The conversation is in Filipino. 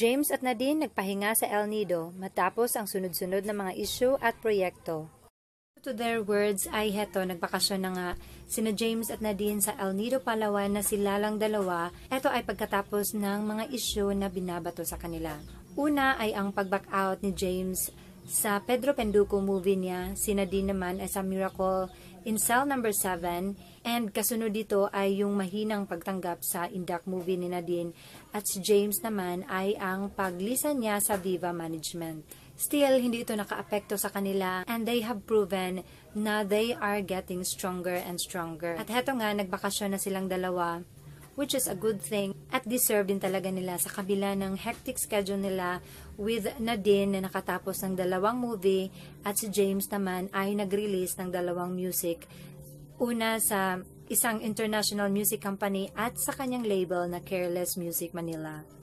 James at Nadine nagpahinga sa El Nido matapos ang sunod-sunod na mga issue at proyekto. To their words ay heto, nagbakasyon na nga sina James at Nadine sa El Nido, Palawan na sila lang dalawa. Ito ay pagkatapos ng mga issue na binabato sa kanila. Una ay ang pag-back out ni James sa Pedro Penduko movie niya, sina din naman as a Miracle in Cell number 7 and kasunod dito ay yung mahinang pagtanggap sa Indak movie ni Nadine at si James naman ay ang paglisan niya sa Viva Management. Still, hindi ito nakaapekto sa kanila and they have proven na they are getting stronger and stronger. At heto nga, nagbakasyon na silang dalawa which is a good thing. At deserve din talaga nila sa kabila ng hectic schedule nila with Nadine na nakatapos ng dalawang movie at si James naman ay nag-release ng dalawang music. Una sa isang international music company at sa kanyang label na Careless Music Manila.